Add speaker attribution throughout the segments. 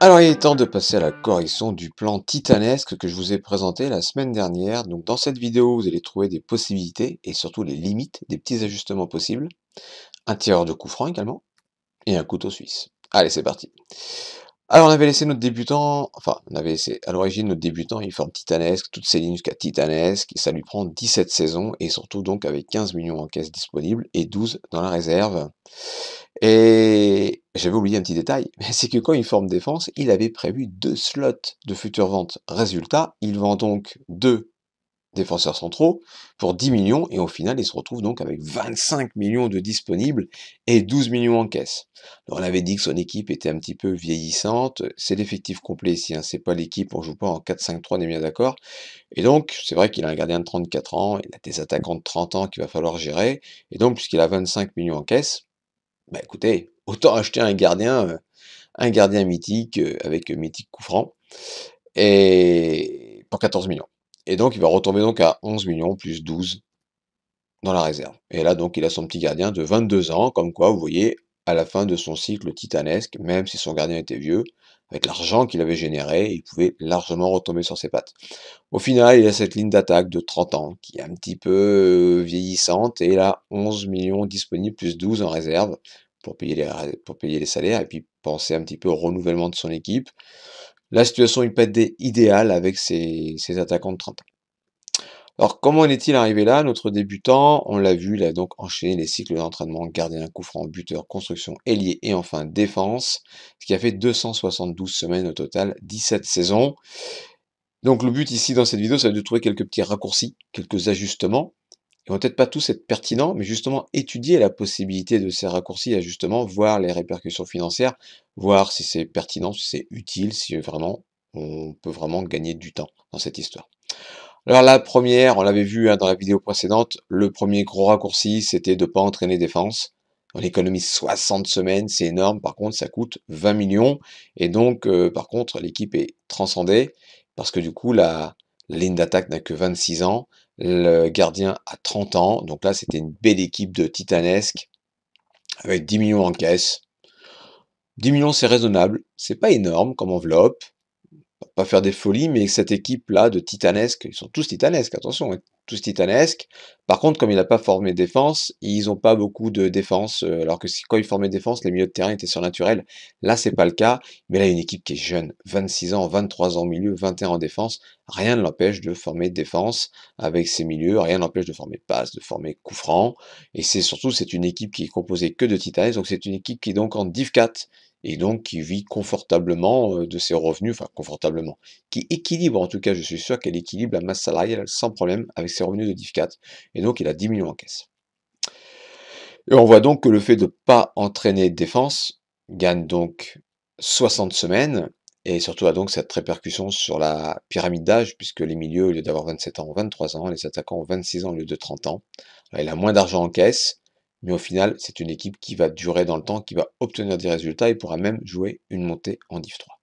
Speaker 1: Alors il est temps de passer à la correction du plan titanesque que je vous ai présenté la semaine dernière. Donc dans cette vidéo, vous allez trouver des possibilités et surtout les limites des petits ajustements possibles. Un tireur de coup franc également et un couteau suisse. Allez, c'est parti. Alors on avait laissé notre débutant, enfin on avait laissé à l'origine notre débutant, il forme titanesque, toutes ses lignes jusqu'à titanesque, et ça lui prend 17 saisons, et surtout donc avec 15 millions en caisse disponible et 12 dans la réserve. Et j'avais oublié un petit détail, c'est que quand il forme défense, il avait prévu deux slots de futures ventes. Résultat, il vend donc deux défenseurs centraux pour 10 millions et au final, il se retrouve donc avec 25 millions de disponibles et 12 millions en caisse. on avait dit que son équipe était un petit peu vieillissante, c'est l'effectif complet ici, hein. c'est pas l'équipe, on joue pas en 4-5-3, on est bien d'accord. Et donc, c'est vrai qu'il a un gardien de 34 ans, il a des attaquants de 30 ans qu'il va falloir gérer, et donc, puisqu'il a 25 millions en caisse, bah écoutez, autant acheter un gardien, euh, un gardien mythique euh, avec mythique coup et pour 14 millions. Et donc, il va retomber donc à 11 millions plus 12 dans la réserve. Et là, donc, il a son petit gardien de 22 ans, comme quoi, vous voyez, à la fin de son cycle titanesque, même si son gardien était vieux, avec l'argent qu'il avait généré, il pouvait largement retomber sur ses pattes. Au final, il a cette ligne d'attaque de 30 ans, qui est un petit peu euh, vieillissante, et là, 11 millions disponibles, plus 12 en réserve, pour payer les, pour payer les salaires, et puis penser un petit peu au renouvellement de son équipe la situation pas idéale avec ces attaquants de 30 ans. Alors comment en est-il arrivé là Notre débutant, on l'a vu, il a donc enchaîné les cycles d'entraînement, gardien, coup franc, buteur, construction, ailier et enfin défense, ce qui a fait 272 semaines au total, 17 saisons. Donc le but ici dans cette vidéo, c'est de trouver quelques petits raccourcis, quelques ajustements ils vont peut-être pas tous être pertinents, mais justement étudier la possibilité de ces raccourcis à justement voir les répercussions financières, voir si c'est pertinent, si c'est utile, si vraiment on peut vraiment gagner du temps dans cette histoire. Alors la première, on l'avait vu hein, dans la vidéo précédente, le premier gros raccourci, c'était de ne pas entraîner défense. On économise 60 semaines, c'est énorme. Par contre, ça coûte 20 millions. Et donc, euh, par contre, l'équipe est transcendée parce que du coup, la ligne d'attaque n'a que 26 ans. Le gardien a 30 ans. Donc là, c'était une belle équipe de titanesque avec 10 millions en caisse. 10 millions, c'est raisonnable. C'est pas énorme comme enveloppe pas faire des folies, mais cette équipe-là de titanesques, ils sont tous titanesques, attention, hein, tous titanesques. Par contre, comme il n'a pas formé défense, ils n'ont pas beaucoup de défense, euh, alors que quand ils formaient défense, les milieux de terrain étaient surnaturels. Là, c'est pas le cas, mais là, une équipe qui est jeune, 26 ans, 23 ans milieu, 21 en défense. Rien ne l'empêche de former défense avec ses milieux, rien n'empêche de former passe, de former coup franc. Et c'est surtout, c'est une équipe qui est composée que de titanesques, donc c'est une équipe qui est donc en div 4, et donc qui vit confortablement euh, de ses revenus, enfin confortablement, qui équilibre en tout cas, je suis sûr qu'elle équilibre la masse salariale sans problème avec ses revenus de DIF 4, et donc il a 10 millions en caisse. Et on voit donc que le fait de ne pas entraîner défense gagne donc 60 semaines, et surtout a donc cette répercussion sur la pyramide d'âge, puisque les milieux, au lieu d'avoir 27 ans, ont 23 ans, les attaquants ont 26 ans au lieu de 30 ans. il a moins d'argent en caisse, mais au final, c'est une équipe qui va durer dans le temps, qui va obtenir des résultats et pourra même jouer une montée en Div 3.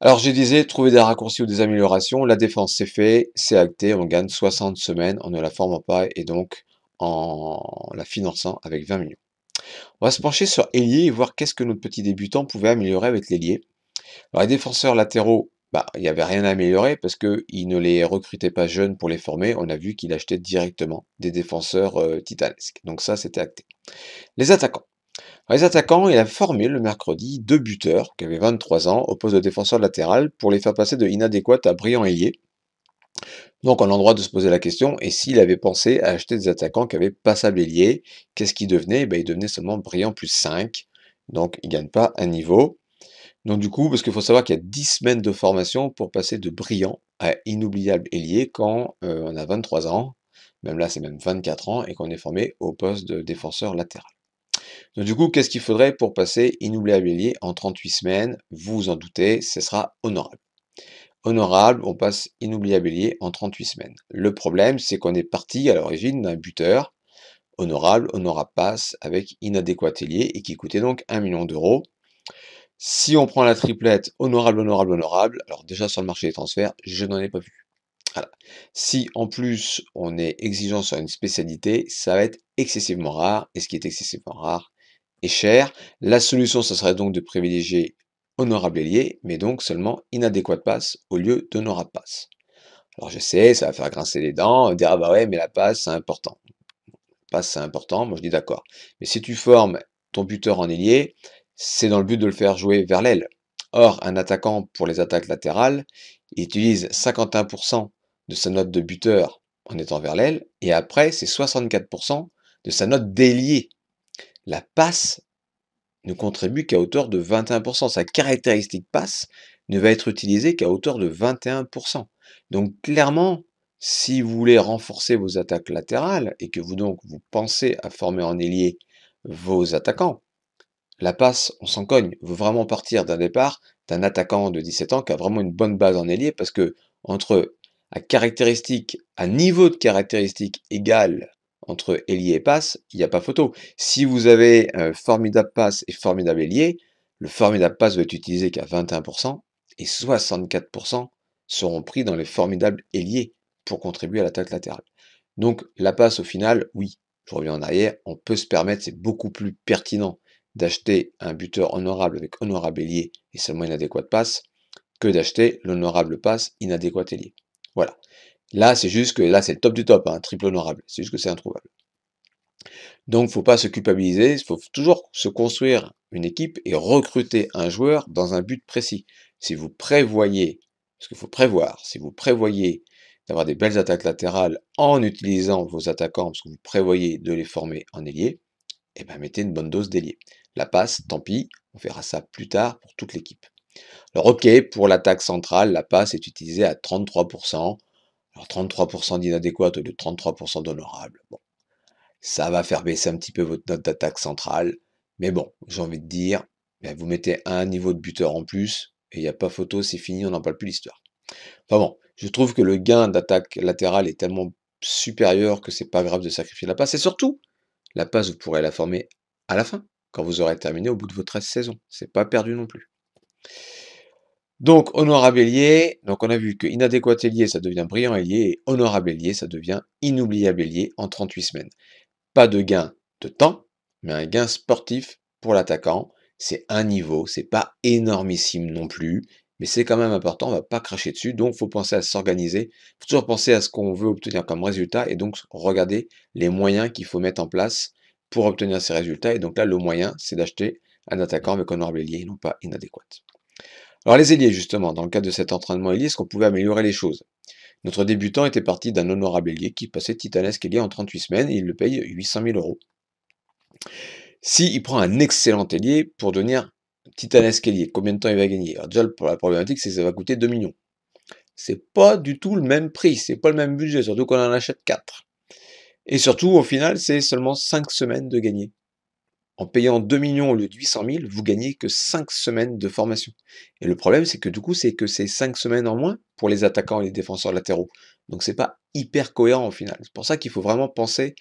Speaker 1: Alors je disais, trouver des raccourcis ou des améliorations, la défense c'est fait, c'est acté, on gagne 60 semaines en ne la formant pas et donc en la finançant avec 20 millions. On va se pencher sur ailier et voir qu'est-ce que notre petit débutant pouvait améliorer avec l'ailier. Alors les défenseurs latéraux, bah, il n'y avait rien à améliorer parce qu'il ne les recrutait pas jeunes pour les former. On a vu qu'il achetait directement des défenseurs euh, titanesques. Donc ça, c'était acté. Les attaquants. les attaquants, il a formé le mercredi deux buteurs qui avaient 23 ans au poste de défenseur latéral pour les faire passer de inadéquat à brillant ailier. Donc on a le droit de se poser la question, et s'il avait pensé à acheter des attaquants qui avaient passable ailier, qu'est-ce qu'il devenait eh ben, Il devenait seulement brillant plus 5, donc il ne gagne pas un niveau. Donc du coup, parce qu'il faut savoir qu'il y a 10 semaines de formation pour passer de brillant à inoubliable ailier quand euh, on a 23 ans, même là c'est même 24 ans, et qu'on est formé au poste de défenseur latéral. Donc du coup, qu'est-ce qu'il faudrait pour passer inoubliable ailier en 38 semaines Vous vous en doutez, ce sera honorable. Honorable, on passe inoubliable ailier en 38 semaines. Le problème, c'est qu'on est parti à l'origine d'un buteur honorable, honorable passe avec inadéquat ailier et qui coûtait donc 1 million d'euros. Si on prend la triplette honorable, honorable, honorable, alors déjà sur le marché des transferts, je n'en ai pas vu. Si en plus on est exigeant sur une spécialité, ça va être excessivement rare, et ce qui est excessivement rare est cher. La solution, ce serait donc de privilégier honorable ailier, mais donc seulement inadéquat passe au lieu d'honorable passe. Alors je sais, ça va faire grincer les dents, dire ah bah ouais, mais la passe c'est important. La passe c'est important, moi je dis d'accord. Mais si tu formes ton buteur en ailier, c'est dans le but de le faire jouer vers l'aile. Or, un attaquant pour les attaques latérales, utilise 51% de sa note de buteur en étant vers l'aile, et après, c'est 64% de sa note d'ailier. La passe ne contribue qu'à hauteur de 21%. Sa caractéristique passe ne va être utilisée qu'à hauteur de 21%. Donc clairement, si vous voulez renforcer vos attaques latérales et que vous donc vous pensez à former en ailier vos attaquants, la passe, on s'en cogne. Il vraiment partir d'un départ d'un attaquant de 17 ans qui a vraiment une bonne base en ailier parce que entre à à niveau de caractéristiques égal entre ailier et passe, il n'y a pas photo. Si vous avez un formidable passe et formidable ailier, le formidable passe va être utilisé qu'à 21% et 64% seront pris dans les formidables ailiers pour contribuer à l'attaque latérale. Donc la passe au final, oui, je reviens en arrière, on peut se permettre, c'est beaucoup plus pertinent d'acheter un buteur honorable avec honorable ailier et seulement inadéquate passe, que d'acheter l'honorable passe inadéquate ailier. Voilà. Là, c'est juste que là, c'est le top du top, un hein, triple honorable. C'est juste que c'est introuvable. Donc, il faut pas se culpabiliser. Il faut toujours se construire une équipe et recruter un joueur dans un but précis. Si vous prévoyez, ce qu'il faut prévoir, si vous prévoyez d'avoir des belles attaques latérales en utilisant vos attaquants, parce que vous prévoyez de les former en ailier, eh ben, mettez une bonne dose d'ailier. La passe, tant pis, on verra ça plus tard pour toute l'équipe. Alors ok, pour l'attaque centrale, la passe est utilisée à 33%. Alors 33% d'inadéquate au lieu de 33% d'honorable. Bon, ça va faire baisser un petit peu votre note d'attaque centrale. Mais bon, j'ai envie de dire, ben, vous mettez un niveau de buteur en plus, et il n'y a pas photo, c'est fini, on n'en parle plus l'histoire. Enfin bon, je trouve que le gain d'attaque latérale est tellement supérieur que c'est pas grave de sacrifier la passe. Et surtout, la passe, vous pourrez la former à la fin quand vous aurez terminé au bout de vos 13 saisons. C'est pas perdu non plus. Donc, honorable bélier, donc on a vu que inadéquat ça devient brillant ailier, et honorable bélier, ça devient inoubliable ailier en 38 semaines. Pas de gain de temps, mais un gain sportif pour l'attaquant. C'est un niveau, c'est pas énormissime non plus, mais c'est quand même important, on va pas cracher dessus, donc faut penser à s'organiser, faut toujours penser à ce qu'on veut obtenir comme résultat, et donc regarder les moyens qu'il faut mettre en place pour obtenir ces résultats. Et donc là, le moyen, c'est d'acheter un attaquant avec un honorable non pas inadéquate. Alors les ailiers, justement, dans le cadre de cet entraînement ailier, est-ce qu'on pouvait améliorer les choses Notre débutant était parti d'un honorable ailier qui passait titanesque ailier en 38 semaines et il le paye 800 000 euros. S'il prend un excellent ailier pour devenir titanesque ailier, combien de temps il va gagner Alors déjà, la problématique, c'est que ça va coûter 2 millions. C'est pas du tout le même prix, c'est pas le même budget, surtout qu'on en achète 4. Et surtout, au final, c'est seulement 5 semaines de gagner. En payant 2 millions au lieu de 800 000, vous gagnez que 5 semaines de formation. Et le problème, c'est que du coup, c'est que c'est 5 semaines en moins pour les attaquants et les défenseurs latéraux. Donc c'est pas hyper cohérent au final. C'est pour ça qu'il faut vraiment penser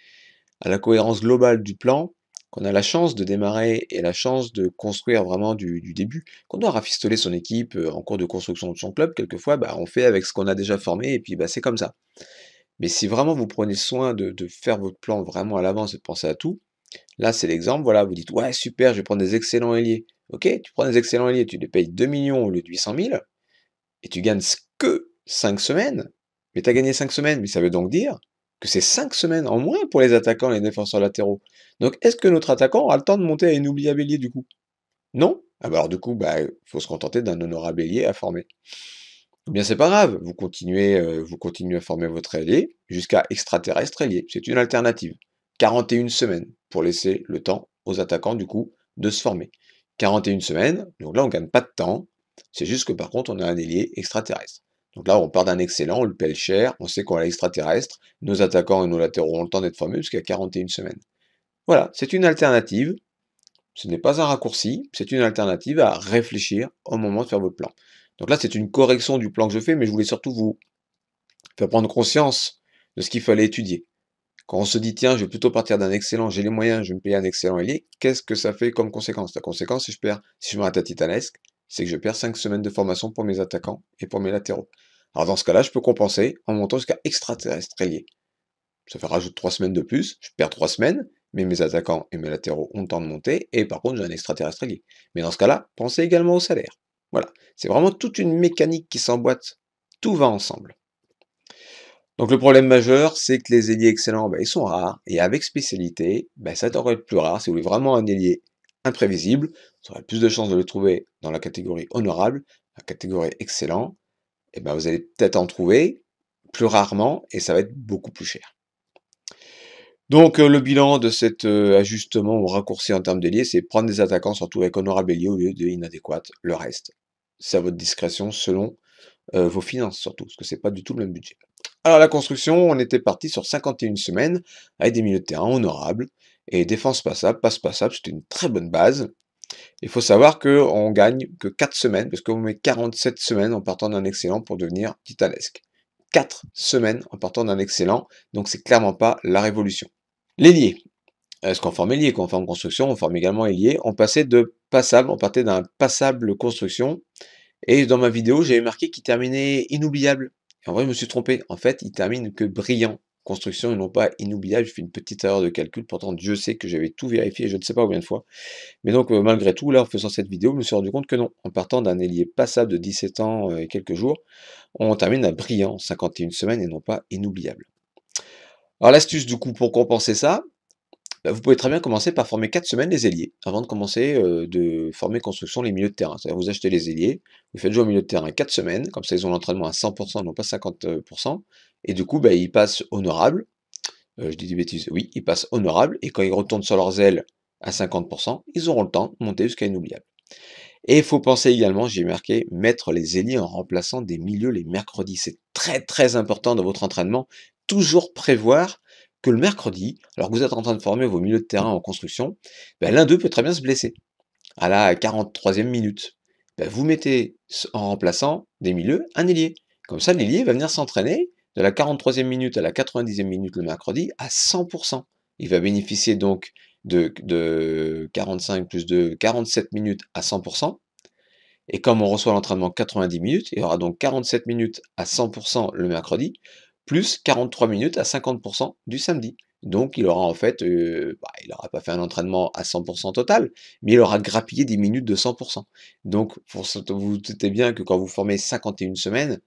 Speaker 1: à la cohérence globale du plan, qu'on a la chance de démarrer et la chance de construire vraiment du, du début, qu'on doit rafistoler son équipe euh, en cours de construction de son club, quelquefois, bah, on fait avec ce qu'on a déjà formé et puis bah, c'est comme ça. Mais si vraiment vous prenez soin de, faire votre plan vraiment à l'avance et de penser à tout, là c'est l'exemple, voilà, vous dites ouais super, je vais prendre des excellents ailiers. Ok, tu prends des excellents ailiers, tu les payes 2 millions au lieu de 800 000, et tu gagnes que 5 semaines, mais tu as gagné 5 semaines, mais ça veut donc dire que c'est 5 semaines en moins pour les attaquants et les défenseurs latéraux. Donc est-ce que notre attaquant aura le temps de monter à inoubliable ailier du coup Non ah bah, alors du coup, il bah, faut se contenter d'un honorable ailier à former. Eh bien, c'est pas grave, vous continuez, euh, vous continuez à former votre ailier jusqu'à extraterrestre ailier. C'est une alternative. 41 semaines pour laisser le temps aux attaquants, du coup, de se former. 41 semaines, donc là, on ne gagne pas de temps. C'est juste que par contre, on a un ailier extraterrestre. Donc là, on part d'un excellent, on le pèle cher, on sait qu'on a l'extraterrestre, nos attaquants et nos latéraux ont le temps d'être formés jusqu'à 41 semaines. Voilà, c'est une alternative. Ce n'est pas un raccourci, c'est une alternative à réfléchir au moment de faire votre plan. Donc là, c'est une correction du plan que je fais, mais je voulais surtout vous faire prendre conscience de ce qu'il fallait étudier. Quand on se dit, tiens, je vais plutôt partir d'un excellent, j'ai les moyens, je vais me payer un excellent ailier, qu'est-ce que ça fait comme conséquence La conséquence, si je perds, si je me à titanesque, c'est que je perds 5 semaines de formation pour mes attaquants et pour mes latéraux. Alors dans ce cas-là, je peux compenser en montant jusqu'à extraterrestre ailier. Ça fait rajouter 3 semaines de plus, je perds 3 semaines, mais mes attaquants et mes latéraux ont le temps de monter, et par contre j'ai un extraterrestre ailier. Mais dans ce cas-là, pensez également au salaire. Voilà, c'est vraiment toute une mécanique qui s'emboîte. Tout va ensemble. Donc le problème majeur, c'est que les ailiers excellents, ben, ils sont rares, et avec spécialité, ben, ça devrait être plus rare. Si vous voulez vraiment un ailier imprévisible, vous aurez plus de chances de le trouver dans la catégorie honorable, la catégorie excellent, et eh ben, vous allez peut-être en trouver plus rarement, et ça va être beaucoup plus cher. Donc euh, le bilan de cet euh, ajustement ou raccourci en termes d'ailier, c'est prendre des attaquants surtout avec honorable ailier au lieu de inadéquate, le reste c'est à votre discrétion selon vos finances surtout, parce que c'est pas du tout le même budget. Alors la construction, on était parti sur 51 semaines avec des milieux de terrain honorables et défense passable, passe passable, c'était une très bonne base. Il faut savoir qu'on gagne que 4 semaines, parce qu'on met 47 semaines en partant d'un excellent pour devenir titanesque. 4 semaines en partant d'un excellent, donc c'est clairement pas la révolution. liés. Est-ce qu'on forme Quand qu'on forme construction, on forme également liés. On passait de passable, on partait d'un passable construction. Et dans ma vidéo, j'avais marqué qu'il terminait inoubliable. Et en vrai, je me suis trompé. En fait, il termine que brillant construction et non pas inoubliable. J'ai fait une petite erreur de calcul. Pourtant, Dieu sait que j'avais tout vérifié, je ne sais pas combien de fois. Mais donc, euh, malgré tout, là, en faisant cette vidéo, je me suis rendu compte que non. En partant d'un ailier passable de 17 ans euh, et quelques jours, on termine à brillant, 51 semaines et non pas inoubliable. Alors, l'astuce du coup pour compenser ça, bah, vous pouvez très bien commencer par former 4 semaines les ailiers, avant de commencer de former construction les milieux de terrain. C'est-à-dire vous achetez les ailiers, vous faites jouer au milieu de terrain 4 semaines, comme ça ils ont l'entraînement à 100%, non pas 50%, et du coup bah, ils passent honorable, je dis des bêtises, oui, ils passent honorable, et quand ils retournent sur leurs ailes à 50%, ils auront le temps de monter jusqu'à inoubliable. Et il faut penser également, j'ai marqué, mettre les ailiers en remplaçant des milieux les mercredis. C'est très très important dans votre entraînement. Toujours prévoir que le mercredi, alors que vous êtes en train de former vos milieux de terrain en construction, ben, l'un d'eux peut très bien se blesser à la 43e minute. Ben, vous mettez en remplaçant des milieux un ailier. Comme ça, l'ailier va venir s'entraîner de la 43e minute à la 90e minute le mercredi à 100%. Il va bénéficier donc de, 45 plus de 47 minutes à 100%. Et comme on reçoit l'entraînement 90 minutes, il aura donc 47 minutes à 100% le mercredi, plus 43 minutes à 50% du samedi. Donc il aura en fait, euh, bah, il n'aura pas fait un entraînement à 100% total, mais il aura grappillé des minutes de 100%. Donc vous vous doutez bien que quand vous formez 51 semaines,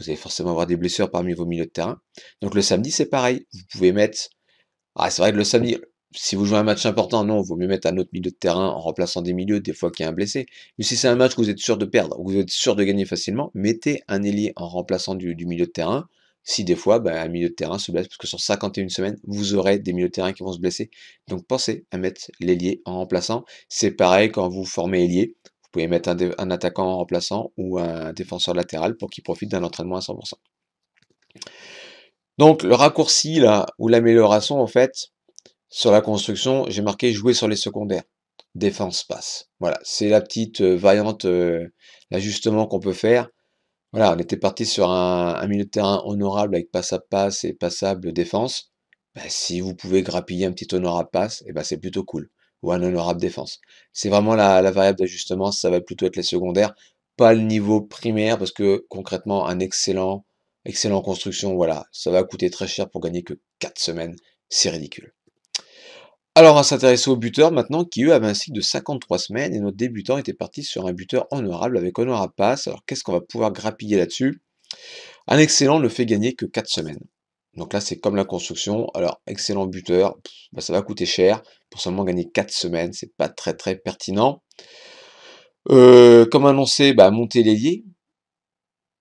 Speaker 1: vous allez forcément avoir des blessures parmi vos milieux de terrain. Donc le samedi c'est pareil, vous pouvez mettre, ah c'est vrai que le samedi, si vous jouez un match important, non, il vaut mieux mettre un autre milieu de terrain en remplaçant des milieux, des fois qu'il y a un blessé. Mais si c'est un match que vous êtes sûr de perdre, ou vous êtes sûr de gagner facilement, mettez un ailier en remplaçant du milieu de terrain si des fois bah, un milieu de terrain se blesse, parce que sur 51 semaines, vous aurez des milieux de terrain qui vont se blesser. Donc pensez à mettre l'ailier en remplaçant. C'est pareil quand vous formez ailier, vous pouvez mettre un, attaquant en remplaçant ou un défenseur latéral pour qu'il profite d'un entraînement à 100%. Donc le raccourci là, ou l'amélioration en fait, sur la construction, j'ai marqué jouer sur les secondaires. Défense passe. Voilà, c'est la petite euh, variante, l'ajustement euh, qu'on peut faire voilà, on était parti sur un, milieu de terrain honorable avec passe à passe et passable défense. Bah, si vous pouvez grappiller un petit honorable passe, et eh ben, bah, c'est plutôt cool. Ou un honorable défense. C'est vraiment la, la variable d'ajustement, ça va plutôt être les secondaire, pas le niveau primaire, parce que concrètement, un excellent, excellent construction, voilà, ça va coûter très cher pour gagner que 4 semaines, c'est ridicule. Alors, on s'intéresser au buteur maintenant, qui eux avaient un cycle de 53 semaines, et notre débutant était parti sur un buteur honorable avec à passe, Alors, qu'est-ce qu'on va pouvoir grappiller là-dessus Un excellent ne fait gagner que 4 semaines. Donc là, c'est comme la construction. Alors, excellent buteur, bah, ça va coûter cher. Pour seulement gagner 4 semaines, c'est pas très très pertinent. Euh, comme annoncé, bah, monter l'ailier.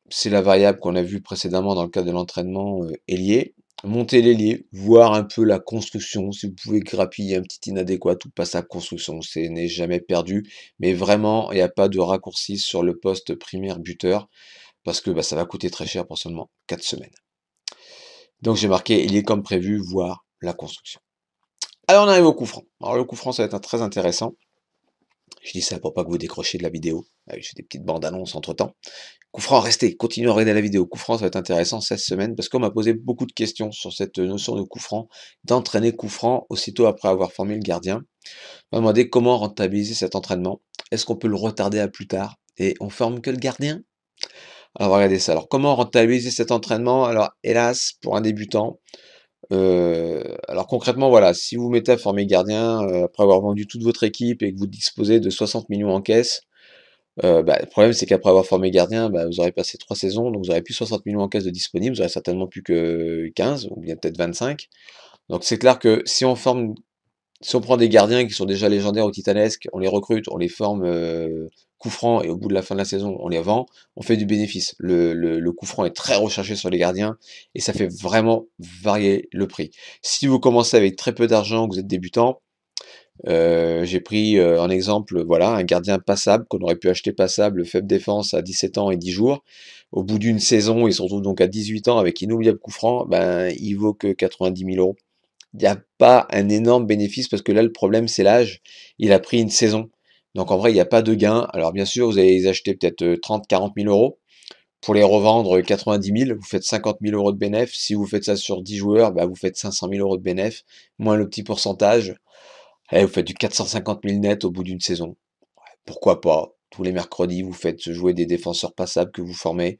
Speaker 1: C'est la variable qu'on a vue précédemment dans le cadre de l'entraînement euh, ailier monter l'ailier, voir un peu la construction, si vous pouvez grappiller un petit inadéquat ou pas sa construction, ce n'est jamais perdu, mais vraiment, il n'y a pas de raccourci sur le poste primaire buteur, parce que bah, ça va coûter très cher pour seulement 4 semaines. Donc j'ai marqué, il est comme prévu, voir la construction. Alors on arrive au coup franc. Alors le coup franc, ça va être très intéressant. Je dis ça pour pas que vous décrochiez de la vidéo. Ah j'ai des petites bandes annonces entre temps. Coup restez, continuez à regarder la vidéo. Coup ça va être intéressant cette semaine parce qu'on m'a posé beaucoup de questions sur cette notion de coup d'entraîner coup aussitôt après avoir formé le gardien. On m'a demandé comment rentabiliser cet entraînement. Est-ce qu'on peut le retarder à plus tard et on forme que le gardien Alors regardez ça. Alors comment rentabiliser cet entraînement Alors hélas, pour un débutant, euh, alors concrètement, voilà, si vous, vous mettez à former gardien euh, après avoir vendu toute votre équipe et que vous disposez de 60 millions en caisse, euh, bah, le problème c'est qu'après avoir formé gardien, bah, vous aurez passé 3 saisons, donc vous n'aurez plus 60 millions en caisse de disponibles, vous aurez certainement plus que 15 ou bien peut-être 25. Donc c'est clair que si on forme, si on prend des gardiens qui sont déjà légendaires ou titanesques, on les recrute, on les forme coup franc et au bout de la fin de la saison, on les vend, on fait du bénéfice. Le, le, coup franc est très recherché sur les gardiens et ça fait vraiment varier le prix. Si vous commencez avec très peu d'argent, vous êtes débutant, euh, j'ai pris en euh, un exemple, voilà, un gardien passable qu'on aurait pu acheter passable, faible défense à 17 ans et 10 jours. Au bout d'une saison, il se retrouve donc à 18 ans avec inoubliable coup franc, ben, il vaut que 90 000 euros. Il n'y a pas un énorme bénéfice parce que là, le problème, c'est l'âge. Il a pris une saison. Donc en vrai, il n'y a pas de gain. Alors bien sûr, vous allez les acheter peut-être 30, 40 000 euros. Pour les revendre 90 euh, 000, vous faites 50 000 euros de bénéf. Si vous faites ça sur 10 joueurs, bah, vous faites 500 000 euros de bénéf, moins le petit pourcentage. Et vous faites du 450 000 net au bout d'une saison. Pourquoi pas Tous les mercredis, vous faites jouer des défenseurs passables que vous formez.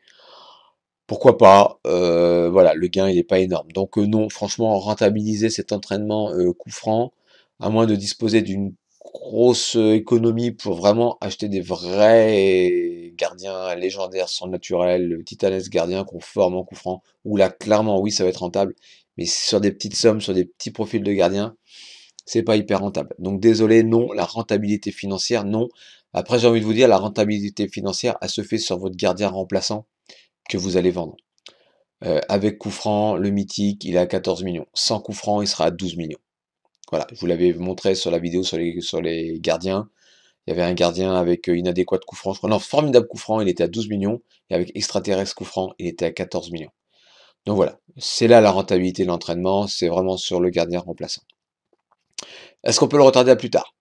Speaker 1: Pourquoi pas euh, Voilà, le gain, il n'est pas énorme. Donc euh, non, franchement, rentabiliser cet entraînement coup franc, à moins de disposer d'une grosse euh, économie pour vraiment acheter des vrais gardiens légendaires sur le titanesque gardien qu'on forme en couffrant, où là, clairement, oui, ça va être rentable, mais sur des petites sommes, sur des petits profils de gardiens, c'est pas hyper rentable. Donc désolé, non, la rentabilité financière, non. Après, j'ai envie de vous dire, la rentabilité financière, a se fait sur votre gardien remplaçant que vous allez vendre. Euh, avec coup le mythique, il est à 14 millions. Sans coup il sera à 12 millions. Voilà, je vous l'avais montré sur la vidéo sur les, gardiens. Il y avait un gardien avec euh, inadéquat de coup non, formidable coup il était à 12 millions. Et avec extraterrestre coup il était à 14 millions. Donc voilà, c'est là la rentabilité de l'entraînement, c'est vraiment sur le gardien remplaçant. Est-ce qu'on peut le retarder à plus tard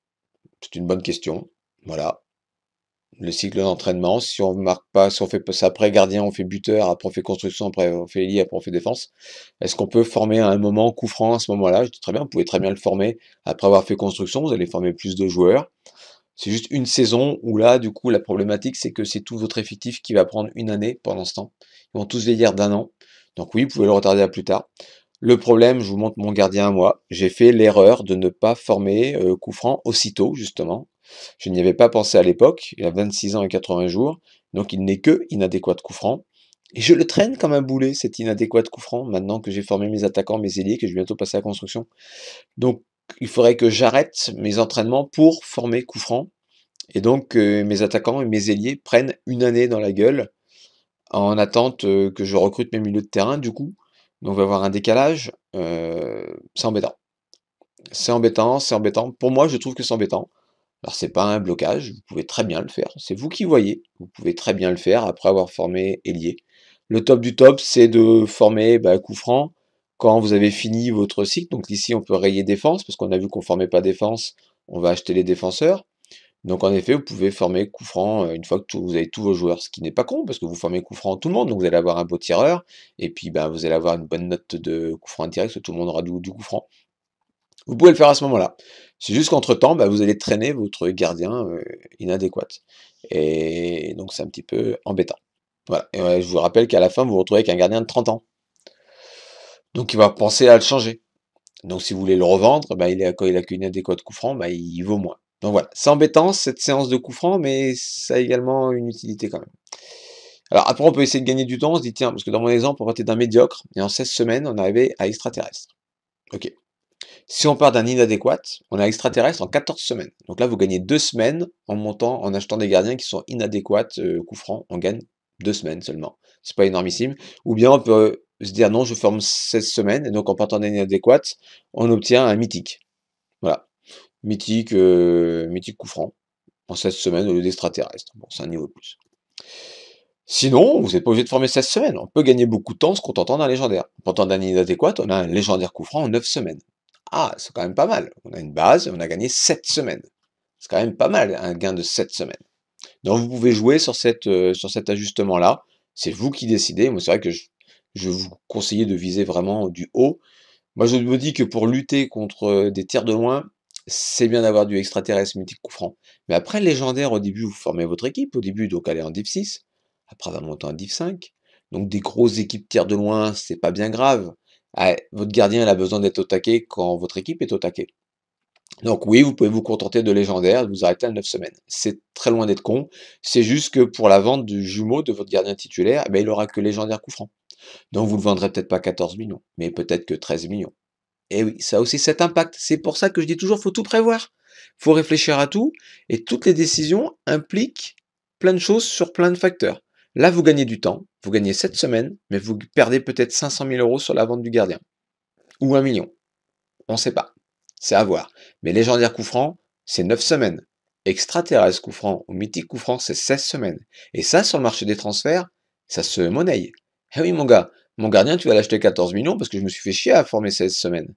Speaker 1: C'est une bonne question. Voilà, le cycle d'entraînement. Si on ne marque pas, si on fait ça après gardien, on fait buteur, après on fait construction, après on fait lit, après on fait défense. Est-ce qu'on peut former à un moment coup franc à ce moment-là Je dis très bien, vous pouvez très bien le former après avoir fait construction, vous allez former plus de joueurs. C'est juste une saison où là, du coup, la problématique, c'est que c'est tout votre effectif qui va prendre une année pendant ce temps. Ils vont tous vieillir d'un an. Donc oui, vous pouvez le retarder à plus tard. Le problème, je vous montre mon gardien à moi. J'ai fait l'erreur de ne pas former euh, coup franc aussitôt, justement, je n'y avais pas pensé à l'époque, il y a 26 ans et 80 jours, donc il n'est que inadéquat de coup Et je le traîne comme un boulet, cet inadéquat de coup maintenant que j'ai formé mes attaquants, mes ailiers, que je vais bientôt passer à la construction. Donc il faudrait que j'arrête mes entraînements pour former coup Et donc que euh, mes attaquants et mes ailiers prennent une année dans la gueule en attente euh, que je recrute mes milieux de terrain, du coup. Donc on va avoir un décalage. Euh, c'est embêtant. C'est embêtant, c'est embêtant. Pour moi, je trouve que c'est embêtant. Alors c'est pas un blocage, vous pouvez très bien le faire, c'est vous qui voyez, vous pouvez très bien le faire après avoir formé ailier. Le top du top, c'est de former bah, quand vous avez fini votre cycle. Donc ici, on peut rayer défense, parce qu'on a vu qu'on formait pas défense, on va acheter les défenseurs. Donc en effet, vous pouvez former coup euh, une fois que vous avez tous vos joueurs, ce qui n'est pas con, parce que vous formez coup tout le monde, donc vous allez avoir un beau tireur, et puis bah, vous allez avoir une bonne note de coup direct, parce que tout le monde aura du, du vous pouvez le faire à ce moment-là. C'est juste qu'entre-temps, bah, vous allez traîner votre gardien inadéquat. Et donc c'est un petit peu embêtant. Voilà. je vous rappelle qu'à la fin, vous vous retrouvez avec un gardien de 30 ans. Donc il va penser à le changer. Donc si vous voulez le revendre, bah, il est, quand il a qu'une adéquate coup franc, bah, il vaut moins. Donc voilà, c'est embêtant cette séance de coup franc, mais ça a également une utilité quand même. Alors après, on peut essayer de gagner du temps, on se dit tiens, parce que dans mon exemple, on va être d'un médiocre, et en 16 semaines, on arrivait à extraterrestre. Ok, si on part d'un inadéquat, on a extraterrestre en 14 semaines. Donc là, vous gagnez deux semaines en montant, en achetant des gardiens qui sont inadéquats, euh, coup franc, on gagne deux semaines seulement. C'est pas énormissime. Ou bien on peut se dire non, je forme 16 semaines, et donc en partant d'un inadéquat, on obtient un mythique. Voilà. Mythique, euh, mythique coup franc, en 16 semaines au lieu d'extraterrestre. Bon, c'est un niveau de plus. Sinon, vous n'êtes pas obligé de former 16 semaines. On peut gagner beaucoup de temps en se contentant d'un légendaire. En partant d'un inadéquat, on a un légendaire coup franc en 9 semaines. Ah, c'est quand même pas mal. On a une base et on a gagné 7 semaines. C'est quand même pas mal, un gain de 7 semaines. Donc vous pouvez jouer sur, cette, euh, sur cet ajustement-là. C'est vous qui décidez. Moi, c'est vrai que je, vous conseillais de viser vraiment du haut. Moi, je vous dis que pour lutter contre euh, des tirs de loin, c'est bien d'avoir du extraterrestre mythique coup franc. Mais après, légendaire, au début, vous formez votre équipe. Au début, donc, allez en div 6. Après, un va monter en div 5. Donc, des grosses équipes tiers de loin, c'est pas bien grave. Ah, votre gardien, a besoin d'être au taquet quand votre équipe est au taquet. Donc oui, vous pouvez vous contenter de légendaire, vous arrêter à 9 semaines. C'est très loin d'être con. C'est juste que pour la vente du jumeau de votre gardien titulaire, eh ben, il n'aura que légendaire coup franc. Donc vous ne le vendrez peut-être pas 14 millions, mais peut-être que 13 millions. Et eh oui, ça a aussi cet impact. C'est pour ça que je dis toujours, faut tout prévoir. faut réfléchir à tout. Et toutes les décisions impliquent plein de choses sur plein de facteurs. Là, vous gagnez du temps, vous gagnez 7 semaines, mais vous perdez peut-être 500 000 euros sur la vente du gardien. Ou 1 million. On ne sait pas. C'est à voir. Mais légendaire coup c'est 9 semaines. Extraterrestre coup ou mythique coup c'est 16 semaines. Et ça, sur le marché des transferts, ça se monnaie. Eh oui, mon gars, mon gardien, tu vas l'acheter 14 millions parce que je me suis fait chier à former 16 semaines.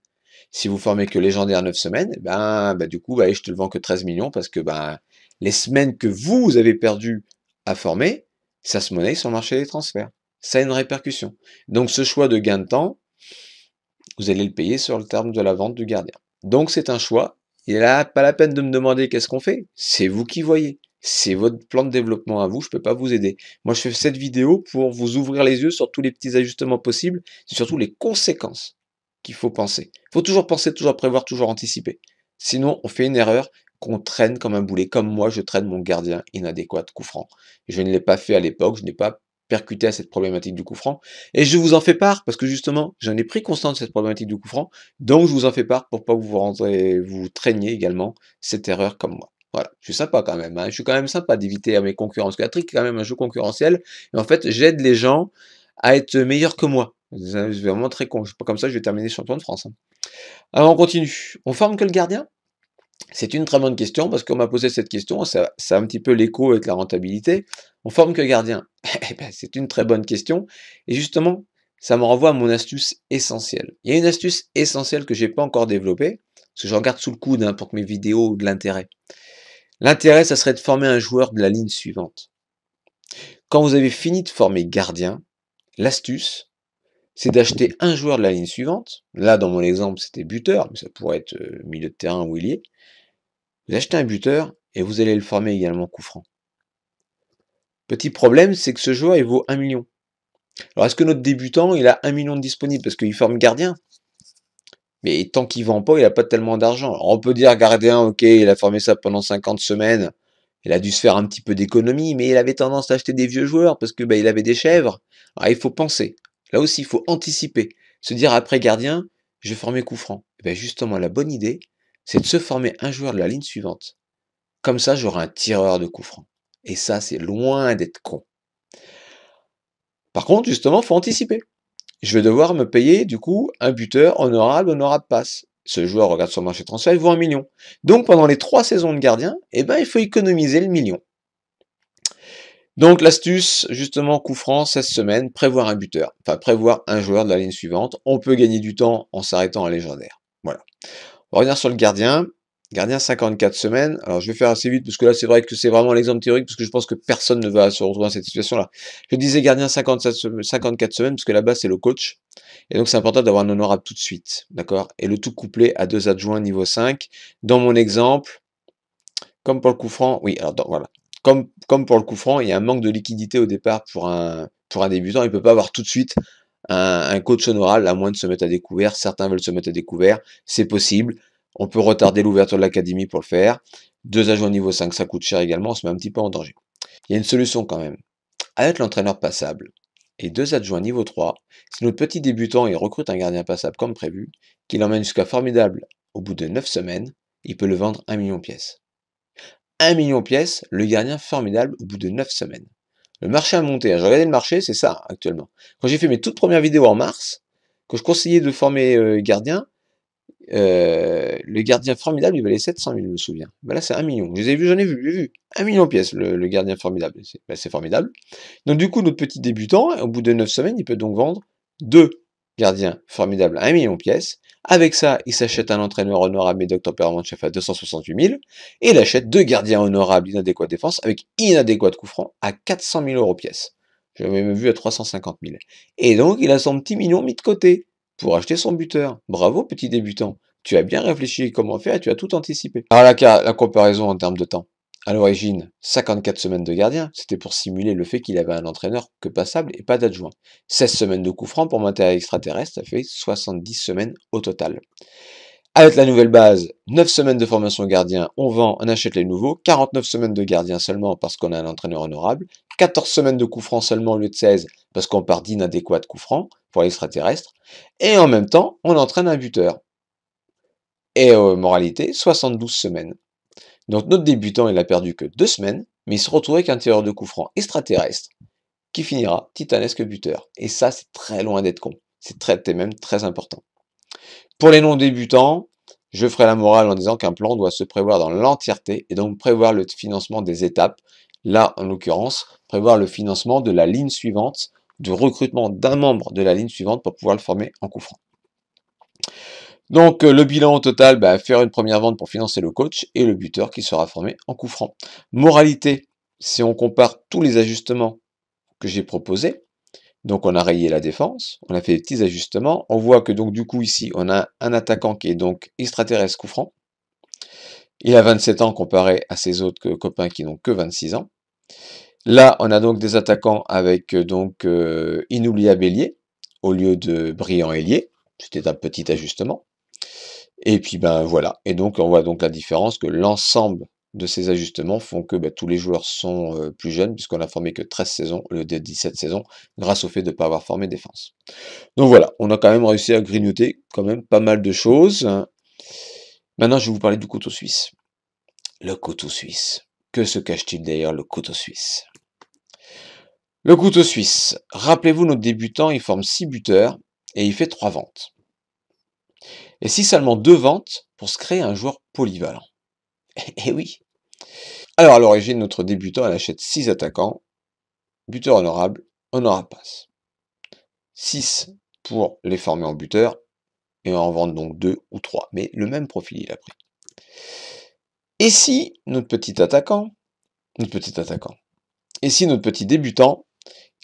Speaker 1: Si vous formez que légendaire 9 semaines, eh ben, ben du coup, ben, je te le vends que 13 millions parce que ben, les semaines que vous, vous avez perdues à former, ça se monnaie sur le marché des transferts. Ça a une répercussion. Donc ce choix de gain de temps, vous allez le payer sur le terme de la vente du gardien. Donc c'est un choix. il n'y là, pas la peine de me demander qu'est-ce qu'on fait. C'est vous qui voyez. C'est votre plan de développement à vous. Je ne peux pas vous aider. Moi, je fais cette vidéo pour vous ouvrir les yeux sur tous les petits ajustements possibles, surtout les conséquences qu'il faut penser. Il faut toujours penser, toujours prévoir, toujours anticiper. Sinon, on fait une erreur qu'on traîne comme un boulet, comme moi je traîne mon gardien inadéquat coup franc. Je ne l'ai pas fait à l'époque, je n'ai pas percuté à cette problématique du coup franc, et je vous en fais part, parce que justement, j'en ai pris conscience de cette problématique du coup franc, donc je vous en fais part pour pas que vous rentrez, vous traîniez également cette erreur comme moi. Voilà, je suis sympa quand même, hein. je suis quand même sympa d'éviter à mes concurrents, parce est quand même un jeu concurrentiel, et en fait, j'aide les gens à être meilleurs que moi. C'est vraiment très con, comme ça je vais terminer champion de France. Hein. Alors on continue, on forme que le gardien c'est une très bonne question parce qu'on m'a posé cette question, ça, un petit peu l'écho avec la rentabilité. On forme que gardien eh ben, C'est une très bonne question. Et justement, ça me renvoie à mon astuce essentielle. Il y a une astuce essentielle que je n'ai pas encore développée, parce que je garde sous le coude hein, pour que mes vidéos aient de l'intérêt. L'intérêt, ça serait de former un joueur de la ligne suivante. Quand vous avez fini de former gardien, l'astuce, c'est d'acheter un joueur de la ligne suivante. Là, dans mon exemple, c'était buteur, mais ça pourrait être euh, milieu de terrain ou est. Vous achetez un buteur et vous allez le former également coup franc. Petit problème, c'est que ce joueur, il vaut 1 million. Alors, est-ce que notre débutant, il a 1 million de disponible parce qu'il forme gardien Mais tant qu'il vend pas, il n'a pas tellement d'argent. on peut dire, gardien, ok, il a formé ça pendant 50 semaines, il a dû se faire un petit peu d'économie, mais il avait tendance à acheter des vieux joueurs parce que bah, il avait des chèvres. Alors, il faut penser. Là aussi, il faut anticiper, se dire après gardien, je vais former coup franc. Et eh ben, justement, la bonne idée, c'est de se former un joueur de la ligne suivante. Comme ça, j'aurai un tireur de coup franc. Et ça, c'est loin d'être con. Par contre, justement, il faut anticiper. Je vais devoir me payer, du coup, un buteur honorable, honorable passe. Ce joueur regarde son marché de transfert, il vaut un million. Donc, pendant les trois saisons de gardien, eh ben, il faut économiser le million. Donc l'astuce, justement, coup franc, 16 semaines, prévoir un buteur, enfin prévoir un joueur de la ligne suivante. On peut gagner du temps en s'arrêtant à légendaire. Voilà. On va revenir sur le gardien. Gardien 54 semaines. Alors je vais faire assez vite parce que là c'est vrai que c'est vraiment l'exemple théorique parce que je pense que personne ne va se retrouver dans cette situation-là. Je disais gardien 57, 54 semaines parce que là-bas c'est le coach. Et donc c'est important d'avoir un honorable tout de suite. D'accord Et le tout couplé à deux adjoints niveau 5. Dans mon exemple, comme pour le coup franc, oui, alors voilà comme, pour le coup franc, il y a un manque de liquidité au départ pour un, débutant. Il ne peut pas avoir tout de suite un, coach honoral, à moins de se mettre à découvert. Certains veulent se mettre à découvert. C'est possible. On peut retarder mm. l'ouverture de l'académie pour le faire. Deux adjoints niveau 5, ça coûte cher également. On se met un petit peu en danger. Il y a une solution quand même. Avec l'entraîneur passable et deux adjoints niveau 3, si notre petit débutant il recrute un gardien passable comme prévu, qu'il l'emmène jusqu'à formidable au bout de 9 semaines, il peut le vendre 1 million de pièces. 1 million pièces, le gardien formidable au bout de 9 semaines. Le marché a monté. J'ai regardé le marché, c'est ça actuellement. Quand j'ai fait mes toutes premières vidéos en mars, quand je conseillais de former euh, gardien, euh, le gardien formidable, il valait 700 000, je me souviens. là, c'est 1 million. Je les ai vus, j'en ai vu, j'ai vu. 1 million pièces, le, gardien formidable. Bah, c'est formidable. Donc, du coup, notre petit débutant, au bout de 9 semaines, il peut donc vendre 2 gardien formidable à 1 million pièces. Avec ça, il s'achète un entraîneur honorable et tempérament de chef à 268 000 et il achète deux gardiens honorables inadéquats défense avec inadéquats de coup franc à 400 000 euros pièce. J'avais même vu à 350 000. Et donc, il a son petit million mis de côté pour acheter son buteur. Bravo, petit débutant. Tu as bien réfléchi comment faire et tu as tout anticipé. Alors, la, la comparaison en termes de temps à l'origine 54 semaines de gardien, c'était pour simuler le fait qu'il avait un entraîneur que passable et pas d'adjoint. 16 semaines de coup franc pour matériel extraterrestre, ça fait 70 semaines au total. Avec la nouvelle base, 9 semaines de formation gardien, on vend, on achète les nouveaux, 49 semaines de gardien seulement parce qu'on a un entraîneur honorable, 14 semaines de coup franc seulement au lieu de 16 parce qu'on part d'inadéquats de coup franc pour l'extraterrestre, et en même temps, on entraîne un buteur. Et euh, moralité, 72 semaines. Donc notre débutant, il n'a perdu que deux semaines, mais il se retrouve avec un tireur de coup franc extraterrestre qui finira titanesque buteur. Et ça, c'est très loin d'être con. C'est très, même très important. Pour les non-débutants, je ferai la morale en disant qu'un plan doit se prévoir dans l'entièreté et donc prévoir le financement des étapes. Là, en l'occurrence, prévoir le financement de la ligne suivante, du recrutement d'un membre de la ligne suivante pour pouvoir le former en coup franc. Donc euh, le bilan au total, bah, faire une première vente pour financer le coach et le buteur qui sera formé en coup franc. Moralité, si on compare tous les ajustements que j'ai proposés, donc on a rayé la défense, on a fait des petits ajustements, on voit que donc du coup ici on a un attaquant qui est donc extraterrestre coup Il a 27 ans comparé à ses autres copains qui n'ont que 26 ans. Là, on a donc des attaquants avec euh, donc euh, au lieu de Brillant ailier. C'était un petit ajustement. Et puis ben voilà. Et donc on voit donc la différence que l'ensemble de ces ajustements font que ben, tous les joueurs sont euh, plus jeunes, puisqu'on a formé que 13 saisons, le lieu 17 saisons, grâce au fait de ne pas avoir formé défense. Donc voilà, on a quand même réussi à grignoter quand même pas mal de choses. Maintenant, je vais vous parler du couteau suisse. Le couteau suisse. Que se cache-t-il d'ailleurs le couteau suisse Le couteau suisse. Rappelez-vous, notre débutant, il forme 6 buteurs et il fait 3 ventes et si seulement deux ventes pour se créer un joueur polyvalent. Eh oui. Alors à l'origine, notre débutant, elle achète 6 attaquants, buteur honorable, honorable passe. 6 pour les former en buteur, et en vendre donc deux ou trois. Mais le même profil, il a pris. Et si notre petit attaquant, notre petit attaquant, et si notre petit débutant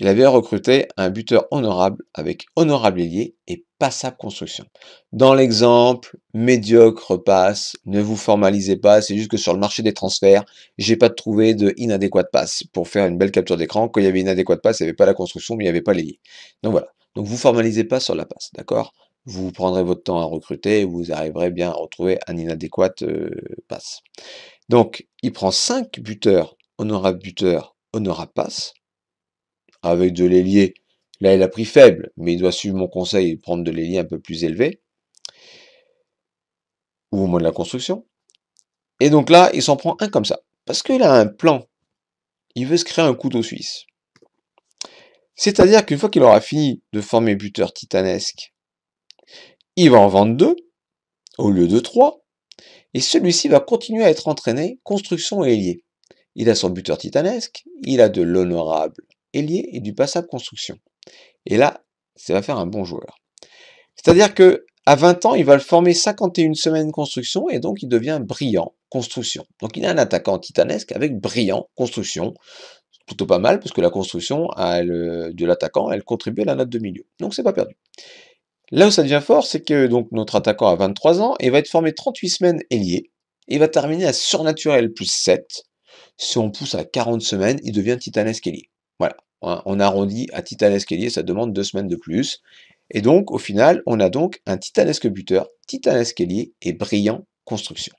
Speaker 1: il avait recruté un buteur honorable avec honorable ailier et passable construction. Dans l'exemple, médiocre passe, ne vous formalisez pas, c'est juste que sur le marché des transferts, j'ai pas trouvé de inadéquate passe pour faire une belle capture d'écran. Quand il y avait inadéquate passe, il n'y avait pas la construction, mais il n'y avait pas l'ailier. Donc voilà. Donc vous formalisez pas sur la passe, d'accord Vous prendrez votre temps à recruter et vous arriverez bien à retrouver un inadéquate euh, passe. Donc il prend 5 buteurs, honorable buteur, honorable passe avec de l'ailier. Là, il a pris faible, mais il doit suivre mon conseil et prendre de l'ailier un peu plus élevé. Ou au moins de la construction. Et donc là, il s'en prend un comme ça. Parce qu'il a un plan. Il veut se créer un couteau suisse. C'est-à-dire qu'une fois qu'il aura fini de former buteur titanesque, il va en vendre deux, au lieu de trois, et celui-ci va continuer à être entraîné construction et ailier. Il a son buteur titanesque, il a de l'honorable ailier et du passable construction. Et là, ça va faire un bon joueur. C'est-à-dire que à 20 ans, il va le former 51 semaines construction et donc il devient brillant construction. Donc il a un attaquant titanesque avec brillant construction. Plutôt pas mal parce que la construction euh, de l'attaquant, elle contribue à la note de milieu. Donc c'est pas perdu. Là où ça devient fort, c'est que donc notre attaquant a 23 ans et va être formé 38 semaines ailier et va terminer à surnaturel plus 7. Si on pousse à 40 semaines, il devient titanesque ailier. Voilà, on arrondit à titanesque ailier, ça demande deux semaines de plus. Et donc, au final, on a donc un titanesque buteur, titanesque ailier et brillant construction.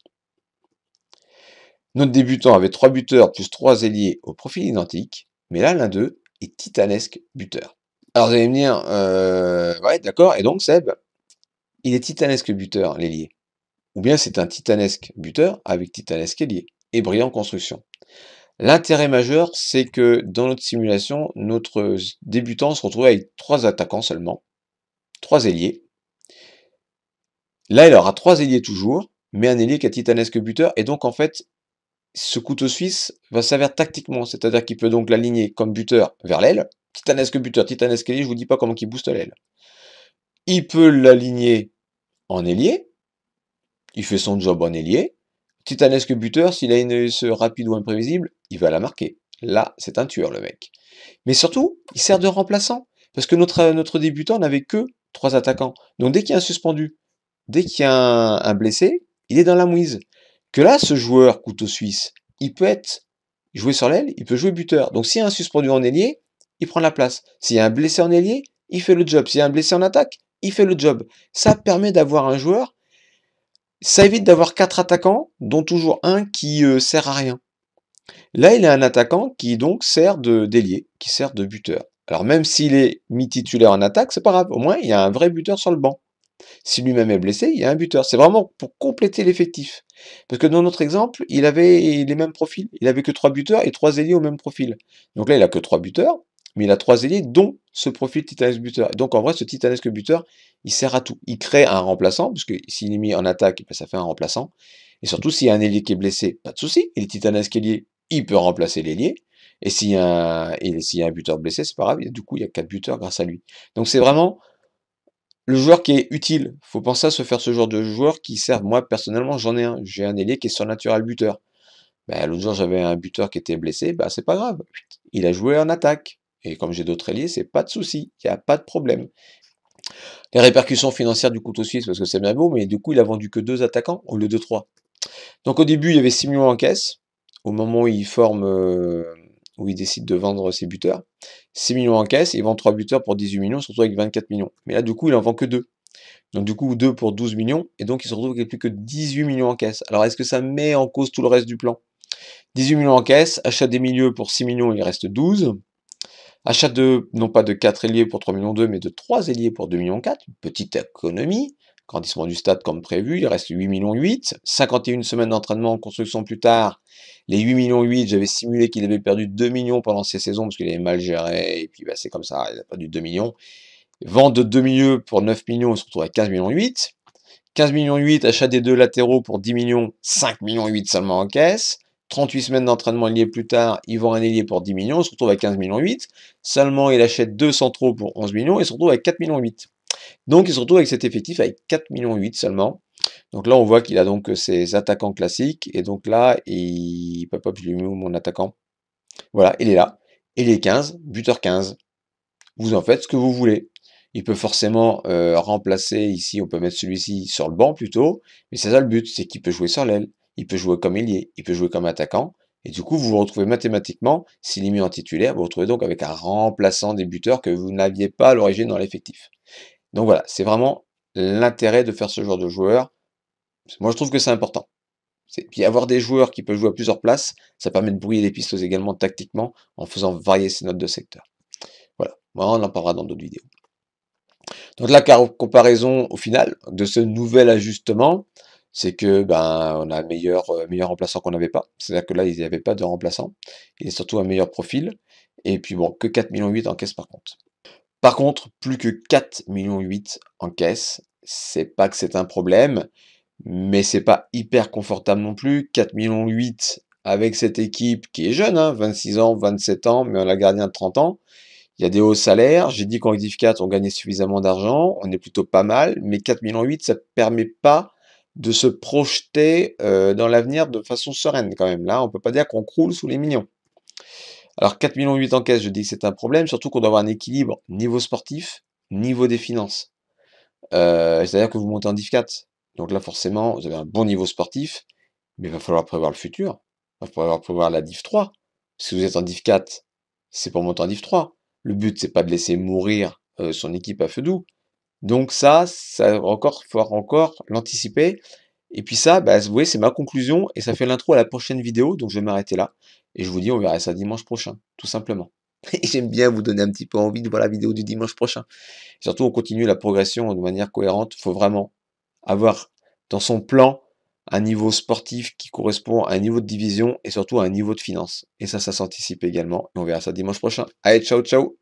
Speaker 1: Notre débutant avait trois buteurs plus trois ailiers au profil identique, mais là, l'un d'eux est titanesque buteur. Alors, vous allez me dire, euh, ouais, d'accord, et donc Seb, il est titanesque buteur, l'ailier. Ou bien c'est un titanesque buteur avec titanesque ailier et brillant construction. L'intérêt majeur, c'est que dans notre simulation, notre débutant se retrouve avec trois attaquants seulement, trois ailiers. Là, il aura trois ailiers toujours, mais un ailier qui a titanesque buteur, et donc en fait, ce couteau suisse va s'avérer tactiquement, c'est-à-dire qu'il peut donc l'aligner comme buteur vers l'aile, titanesque buteur, titanesque ailier, je vous dis pas comment il booste l'aile. Il peut l'aligner en ailier, il fait son job en ailier, Titanesque buteur, s'il a une ESE rapide ou imprévisible, il va la marquer. Là, c'est un tueur, le mec. Mais surtout, il sert de remplaçant. Parce que notre, notre débutant n'avait que trois attaquants. Donc dès qu'il y a un suspendu, dès qu'il y a un, un, blessé, il est dans la mouise. Que là, ce joueur couteau suisse, il peut être joué sur l'aile, il peut jouer buteur. Donc s'il y a un suspendu en ailier, il prend la place. S'il y a un blessé en ailier, il fait le job. S'il y a un blessé en attaque, il fait le job. Ça permet d'avoir un joueur ça évite d'avoir quatre attaquants, dont toujours un qui euh, sert à rien. Là, il a un attaquant qui donc sert de d'ailier, qui sert de buteur. Alors même s'il est mi-titulaire en attaque, c'est pas grave. Au moins, il y a un vrai buteur sur le banc. Si lui-même est blessé, il y a un buteur. C'est vraiment pour compléter l'effectif. Parce que dans notre exemple, il avait les mêmes profils. Il avait que trois buteurs et trois ailiers au même profil. Donc là, il a que trois buteurs. Mais il a trois ailiers, dont ce profil titanesque buteur. Donc en vrai, ce titanesque buteur, il sert à tout. Il crée un remplaçant, parce que s'il est mis en attaque, eh ben, ça fait un remplaçant. Et surtout, s'il y a un ailier qui est blessé, pas de souci. Il est titanesque ailier, il peut remplacer l'ailier. Et s'il y, a un, un buteur blessé, c'est pas grave. Du coup, il y a quatre buteurs grâce à lui. Donc c'est vraiment le joueur qui est utile. faut penser à se faire ce genre de joueur qui sert. Moi, personnellement, j'en ai un. J'ai un ailier qui est surnaturel buteur. Ben, l'autre jour, j'avais un buteur qui était blessé. Ben, c'est pas grave. Il a joué en attaque. Et comme j'ai d'autres alliés, c'est pas de souci, il n'y a pas de problème. Les répercussions financières du couteau suisse, parce que c'est bien beau, mais du coup, il a vendu que deux attaquants au lieu de trois. Donc au début, il y avait 6 millions en caisse. Au moment où il forme, euh, où il décide de vendre ses buteurs, 6 millions en caisse, il vend 3 buteurs pour 18 millions, surtout avec 24 millions. Mais là, du coup, il en vend que deux, Donc du coup, deux pour 12 millions, et donc il se retrouve avec plus que 18 millions en caisse. Alors est-ce que ça met en cause tout le reste du plan 18 millions en caisse, achat des milieux pour 6 millions, il reste 12. Achat de, non pas de 4 ailiers pour 3 millions 2, mais de 3 ailiers pour 2 millions 4, petite économie. Grandissement du stade comme prévu, il reste 8 millions 8. 51 semaines d'entraînement en construction plus tard. Les 8 millions 8, j'avais simulé qu'il avait perdu 2 millions pendant ces saisons parce qu'il avait mal géré. Et puis bah, c'est comme ça, il a perdu 2 millions. Vente de 2 milieux pour 9 millions, on se retrouve à 15 millions 8. 15 millions 8, achat des deux latéraux pour 10 millions, 5 millions 8 seulement en caisse. 38 semaines d'entraînement liés plus tard, il vend un ailier pour 10 millions, il se retrouve à 15 millions 8. Seulement, il achète 200 trop pour 11 millions et se retrouve avec 4 millions 8. Donc, il se retrouve avec cet effectif avec 4 millions 8 seulement. Donc là, on voit qu'il a donc ses attaquants classiques. Et donc là, il... Hop, hop, je lui mets mon attaquant Voilà, il est là. Il est 15, buteur 15. Vous en faites ce que vous voulez. Il peut forcément euh, remplacer, ici, on peut mettre celui-ci sur le banc plutôt. Mais c'est ça le but, c'est qu'il peut jouer sur l'aile il peut jouer comme ailier, il peut jouer comme attaquant. Et du coup, vous vous retrouvez mathématiquement, s'il est mis en titulaire, vous vous retrouvez donc avec un remplaçant des buteurs que vous n'aviez pas à l'origine dans l'effectif. Donc voilà, c'est vraiment l'intérêt de faire ce genre de joueur. Moi, je trouve que c'est important. Puis avoir des joueurs qui peuvent jouer à plusieurs places, ça permet de brouiller les pistes également tactiquement en faisant varier ses notes de secteur. Voilà, on en parlera dans d'autres vidéos. Donc la comparaison au final de ce nouvel ajustement, c'est que ben on a un meilleur, euh, meilleur remplaçant qu'on n'avait pas. C'est-à-dire que là, il n'y avait pas de remplaçant. Il est surtout un meilleur profil. Et puis bon, que 4,8 millions en caisse par contre. Par contre, plus que 4,8 millions en caisse, c'est pas que c'est un problème, mais c'est pas hyper confortable non plus. 4,8 millions avec cette équipe qui est jeune, hein, 26 ans, 27 ans, mais on a gardien de 30 ans. Il y a des hauts salaires. J'ai dit qu'en Active 4, on gagnait suffisamment d'argent. On est plutôt pas mal. Mais 4,8 millions, ça ne permet pas de se projeter euh, dans l'avenir de façon sereine quand même. Là, on ne peut pas dire qu'on croule sous les millions. Alors 4,8 millions en caisse, je dis que c'est un problème, surtout qu'on doit avoir un équilibre niveau sportif, niveau des finances. Euh, c'est-à-dire que vous montez en div 4. Donc là, forcément, vous avez un bon niveau sportif, mais il va falloir prévoir le futur. Il va falloir prévoir la div 3. Si vous êtes en div 4, c'est pour monter en div 3. Le but, c'est pas de laisser mourir euh, son équipe à feu doux. Donc ça, ça encore, faut encore l'anticiper. Et puis ça, bah, vous voyez, c'est ma conclusion et ça fait l'intro à la prochaine vidéo. Donc je vais m'arrêter là et je vous dis, on verra ça dimanche prochain, tout simplement. Et j'aime bien vous donner un petit peu envie de voir la vidéo du dimanche prochain. surtout, on continue la progression de manière cohérente. Il faut vraiment avoir dans son plan un niveau sportif qui correspond à un niveau de division et surtout à un niveau de finance. Et ça, ça s'anticipe également. on verra ça dimanche prochain. Allez, ciao, ciao